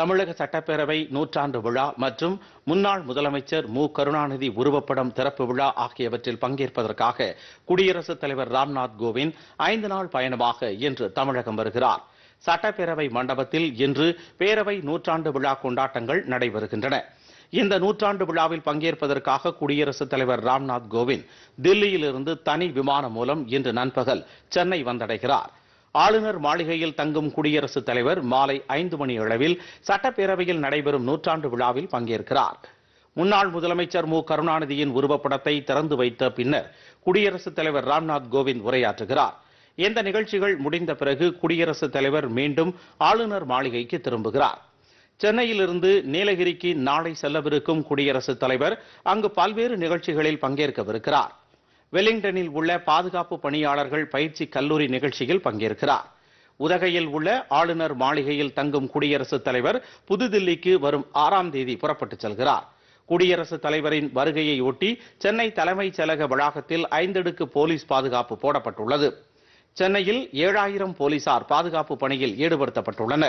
தமிழக சட்டப்பேரவை நூற்றாண்டு விழா மற்றும் முன்னாள் முதலமைச்சர் மு கருணாநிதி உருவப்படம் திறப்பு விழா ஆகியவற்றில் பங்கேற்பதற்காக குடியரசுத் தலைவர் ராம்நாத் கோவிந்த் ஐந்து நாள் பயணமாக இன்று தமிழகம் வருகிறார் சட்டப்பேரவை மண்டபத்தில் இன்று பேரவை நூற்றாண்டு விழா கொண்டாட்டங்கள் நடைபெறுகின்றன இந்த நூற்றாண்டு விழாவில் பங்கேற்பதற்காக குடியரசுத் தலைவர் ராம்நாத் கோவிந்த் தில்லியிலிருந்து தனி விமானம் மூலம் இன்று நண்பகல் சென்னை வந்தடைகிறார் ஆளுநர் மாளிகையில் தங்கும் குடியரசுத் தலைவர் மாலை ஐந்து மணி அளவில் சட்டப்பேரவையில் நடைபெறும் நூற்றாண்டு விழாவில் பங்கேற்கிறார் முன்னாள் முதலமைச்சர் மு கருணாநிதியின் உருவப்படத்தை திறந்து வைத்த பின்னர் குடியரசுத் தலைவர் ராம்நாத் கோவிந்த் உரையாற்றுகிறார் இந்த நிகழ்ச்சிகள் முடிந்த பிறகு குடியரசுத் தலைவர் மீண்டும் ஆளுநர் மாளிகைக்கு திரும்புகிறார் சென்னையிலிருந்து நீலகிரிக்கு நாளை செல்லவிருக்கும் குடியரசுத் தலைவர் அங்கு பல்வேறு நிகழ்ச்சிகளில் பங்கேற்கவிருக்கிறார் வெலிங்டனில் உள்ள பாதுகாப்பு பணியாளர்கள் பயிற்சி கல்லூரி நிகழ்ச்சியில் பங்கேற்கிறார் உதகையில் உள்ள ஆளுநர் மாளிகையில் தங்கும் குடியரசுத் தலைவர் புதுதில்லிக்கு வரும் ஆறாம் தேதி புறப்பட்டுச் செல்கிறார் குடியரசுத் தலைவரின் வருகையை ஒட்டி சென்னை தலைமைச் செயலக வளாகத்தில் ஐந்தடுக்கு போலீஸ் பாதுகாப்பு போடப்பட்டுள்ளது சென்னையில் ஏழாயிரம் போலீசார் பாதுகாப்பு பணியில் ஈடுபடுத்தப்பட்டுள்ளனர்